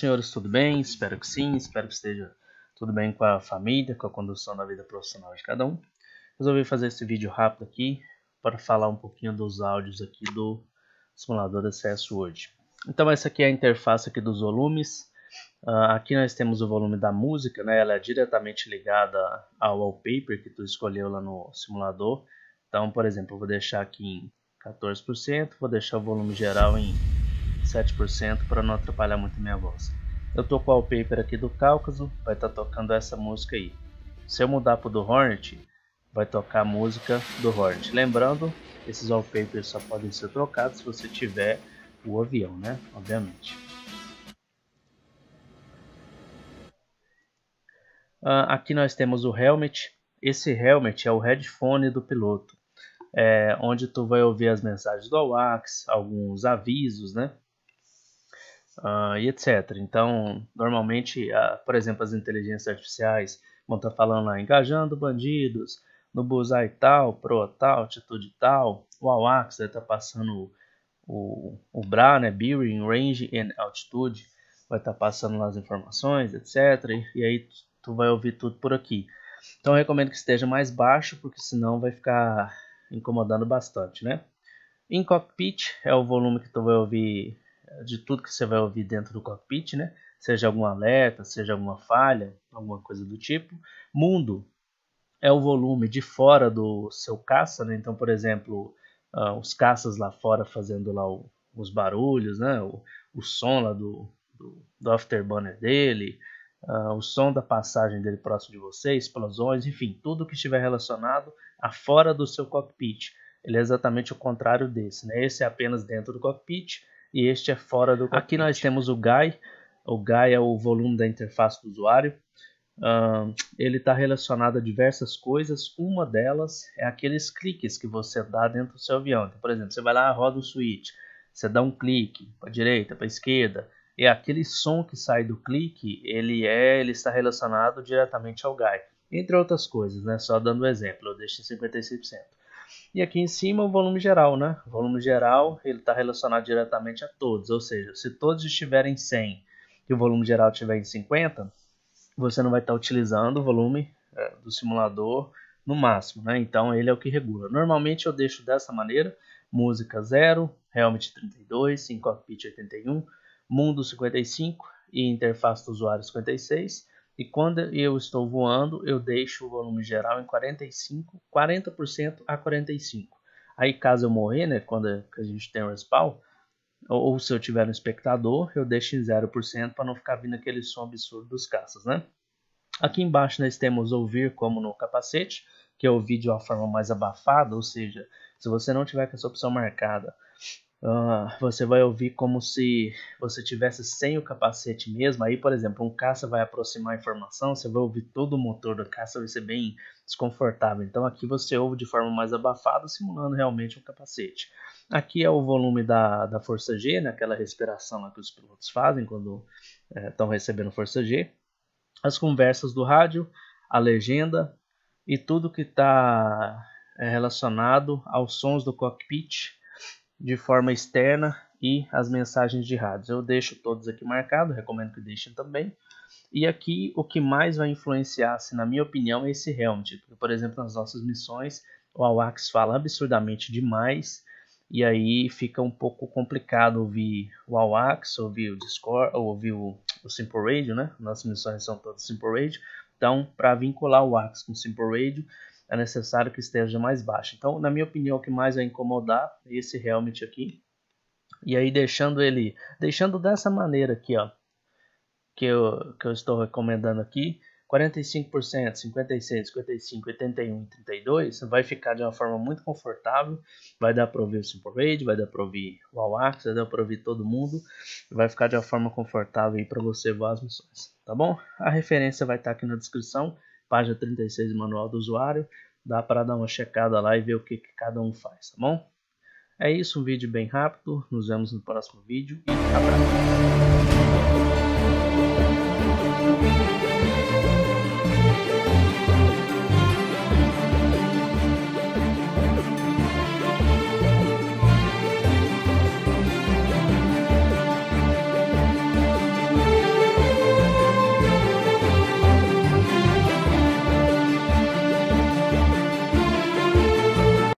senhores, tudo bem? Espero que sim, espero que esteja tudo bem com a família, com a condução da vida profissional de cada um. Resolvi fazer esse vídeo rápido aqui para falar um pouquinho dos áudios aqui do simulador CS hoje. Então essa aqui é a interface aqui dos volumes. Uh, aqui nós temos o volume da música, né? Ela é diretamente ligada ao wallpaper que tu escolheu lá no simulador. Então, por exemplo, eu vou deixar aqui em 14%, vou deixar o volume geral em 7% para não atrapalhar muito minha voz. Eu tô com o wallpaper aqui do Cáucaso, vai estar tá tocando essa música aí. Se eu mudar pro do Hornet, vai tocar a música do Hornet. Lembrando, esses wallpapers só podem ser trocados se você tiver o avião, né? Obviamente. Ah, aqui nós temos o helmet. Esse helmet é o headphone do piloto, é, onde tu vai ouvir as mensagens do AWACS, alguns avisos, né? uh, e etc. Então, normalmente, uh, por exemplo, as inteligências artificiais vão estar tá falando lá, engajando bandidos, no Buzai tal, Pro tal, Atitude tal, o AWACS vai estar né, tá passando o, o BRA, né, Bearing, Range and Altitude, vai estar tá passando lá as informações, etc. E, e aí tu, tu vai ouvir tudo por aqui. Então, recomendo que esteja mais baixo, porque senão vai ficar incomodando bastante, né? Em cockpit é o volume que tu vai ouvir de tudo que você vai ouvir dentro do cockpit, né? Seja algum alerta, seja alguma falha, alguma coisa do tipo. Mundo é o volume de fora do seu caça, né? Então, por exemplo, uh, os caças lá fora fazendo lá o, os barulhos, né? O, o som lá do, do, do afterburner dele, uh, o som da passagem dele próximo de você, explosões, enfim, tudo que estiver relacionado a fora do seu cockpit. Ele é exatamente o contrário desse, né? Esse é apenas dentro do cockpit e este é fora do. Aqui nós temos o GUI. O GUI é o volume da interface do usuário. Uh, ele está relacionado a diversas coisas. Uma delas é aqueles cliques que você dá dentro do seu avião. Então, por exemplo, você vai lá, roda o switch, você dá um clique para direita, para esquerda. E aquele som que sai do clique, ele é, ele está relacionado diretamente ao GUI. Entre outras coisas, né? Só dando um exemplo, eu deixo 56%. E aqui em cima o volume geral, né? O volume geral ele está relacionado diretamente a todos, ou seja, se todos estiverem 100 e o volume geral estiver em 50, você não vai estar tá utilizando o volume é, do simulador no máximo, né? Então ele é o que regula. Normalmente eu deixo dessa maneira, música 0, Helmet 32, 5 bit 81, Mundo 55 e interface do usuário 56. E quando eu estou voando, eu deixo o volume geral em 45, 40% a 45. Aí caso eu morrer, né, quando é a gente tem um respawn, ou, ou se eu tiver um espectador, eu deixo em 0% para não ficar vindo aquele som absurdo dos caças, né? Aqui embaixo nós temos ouvir como no capacete, que é ouvir de uma forma mais abafada, ou seja, se você não tiver com essa opção marcada, Uh, você vai ouvir como se você tivesse sem o capacete mesmo. Aí, por exemplo, um caça vai aproximar a informação, você vai ouvir todo o motor do caça, vai ser bem desconfortável. Então aqui você ouve de forma mais abafada, simulando realmente um capacete. Aqui é o volume da, da força G, né? aquela respiração lá que os pilotos fazem quando estão eh, é, recebendo força G. As conversas do rádio, a legenda e tudo que está é, eh, relacionado aos sons do cockpit de forma externa e as mensagens de rádios. Eu deixo todos aqui marcados, recomendo que deixem também. E aqui o que mais vai influenciar, se assim, na minha opinião, é esse Helmet. Porque, por exemplo, nas nossas missões, o AWACS fala absurdamente demais. E aí fica um pouco complicado ouvir o AWACS, ouvir o Discord, ouvir o, o Simple Radio, né? Nossas missões são todas Simple Radio. Então, para vincular o AWACS com o Simple Radio, é necessário que esteja mais baixo. Então, na minha opinião, o que mais vai incomodar é esse helmet aqui. E aí deixando ele, deixando dessa maneira aqui, ó, que eu, que eu estou recomendando aqui, 45%, 56, 55, 81 32, vai ficar de uma forma muito confortável, vai dar para ouvir o Simple Raid, vai dar para ouvir o Awax, vai dar para ouvir todo mundo, vai ficar de uma forma confortável aí para você voar as missões, tá bom? A referência vai estar tá aqui na descrição, página 36 do manual do usuário. Dá para dar uma checada lá e ver o que, que cada um faz, tá bom? É isso, um vídeo bem rápido. Nos vemos no próximo vídeo e abraço!